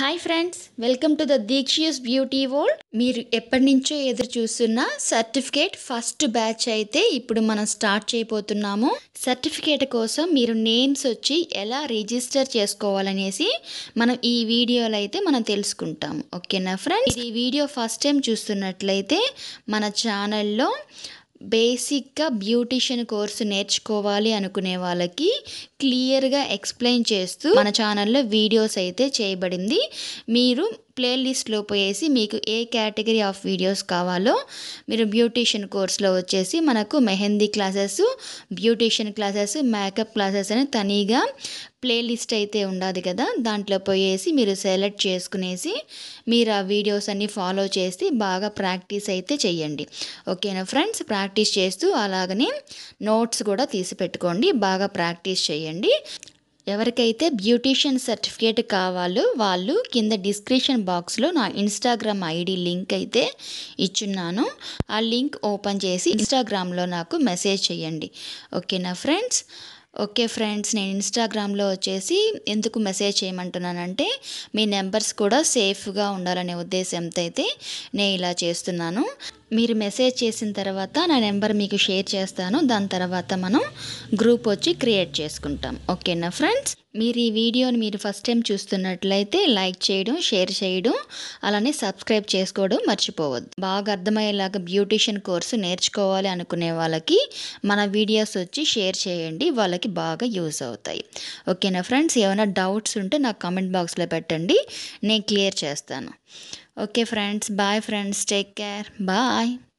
Hi friends welcome to the Deekshiyas beauty world మీరు ఎప్పటి నుంచో ఎదురు చూస్తున్న సర్టిఫికేట్ ఫస్ట్ బ్యాచ్ అయితే ఇప్పుడు మనం స్టార్ట్ చేయబోతున్నాము సర్టిఫికేట్ కోసం మీరు నేమ్స్ వచ్చి ఎలా రిజిస్టర్ చేసుకోవాలనేసి మనం ఈ వీడియోలో అయితే మనం తెలుసుకుంటాము ఓకేనా ఫ్రెండ్స్ ఈ వీడియో ఫస్ట్ టైం చూస్తున్నట్లయితే మన ఛానల్లో బేసిక్గా బ్యూటిషియన్ కోర్సు నేర్చుకోవాలి అనుకునే వాళ్ళకి క్లియర్గా ఎక్స్ప్లెయిన్ చేస్తూ మన ఛానల్లో వీడియోస్ అయితే చేయబడింది మీరు ప్లేలిస్ట్లో పోయేసి మీకు ఏ కేటగిరీ ఆఫ్ వీడియోస్ కావాలో మీరు బ్యూటీషియన్ కోర్స్లో వచ్చేసి మనకు mehndi classes beautician classes makeup classes అని తనీగా ప్లేలిస్ట్ అయితే ఉండాది కదా దాంట్లో పోయేసి మీరు సెలెక్ట్ చేసుకునేసి మీరు ఆ వీడియోస్ అన్నీ ఫాలో చేసి బాగా ప్రాక్టీస్ అయితే చేయండి ఓకేనా ఫ్రెండ్స్ ప్రాక్టీస్ చేస్తూ అలాగనే నోట్స్ కూడా తీసి పెట్టుకోండి బాగా ప్రాక్టీస్ చేయండి ఎవరికైతే బ్యూటీషియన్ సర్టిఫికేట్ కావాలో వాళ్ళు కింద డిస్క్రిప్షన్ బాక్స్లో నా ఇన్స్టాగ్రామ్ ఐడి లింక్ అయితే ఇచ్చున్నాను ఆ లింక్ ఓపెన్ చేసి ఇన్స్టాగ్రామ్లో నాకు మెసేజ్ చేయండి ఓకేనా ఫ్రెండ్స్ ఓకే ఫ్రెండ్స్ నేను ఇన్స్టాగ్రామ్లో వచ్చేసి ఎందుకు మెసేజ్ చేయమంటున్నానంటే మీ నెంబర్స్ కూడా సేఫ్గా ఉండాలనే ఉద్దేశంతో అయితే నేను ఇలా చేస్తున్నాను మీరు మెసేజ్ చేసిన తర్వాత నా నెంబర్ మీకు షేర్ చేస్తాను దాని తర్వాత మనం గ్రూప్ వచ్చి క్రియేట్ చేసుకుంటాం ఓకేనా ఫ్రెండ్స్ మీరు ఈ వీడియోని మీరు ఫస్ట్ టైం చూస్తున్నట్లయితే లైక్ చేయడం షేర్ చేయడం అలానే సబ్స్క్రైబ్ చేసుకోవడం మర్చిపోవద్దు బాగా అర్థమయ్యేలాగా బ్యూటిషియన్ కోర్సు నేర్చుకోవాలి అనుకునే వాళ్ళకి మన వీడియోస్ వచ్చి షేర్ చేయండి వాళ్ళకి బాగా యూజ్ అవుతాయి ఓకేనా ఫ్రెండ్స్ ఏమైనా డౌట్స్ ఉంటే నాకు కామెంట్ బాక్స్లో పెట్టండి నేను క్లియర్ చేస్తాను Okay, friends. Bye, friends. Take care. Bye.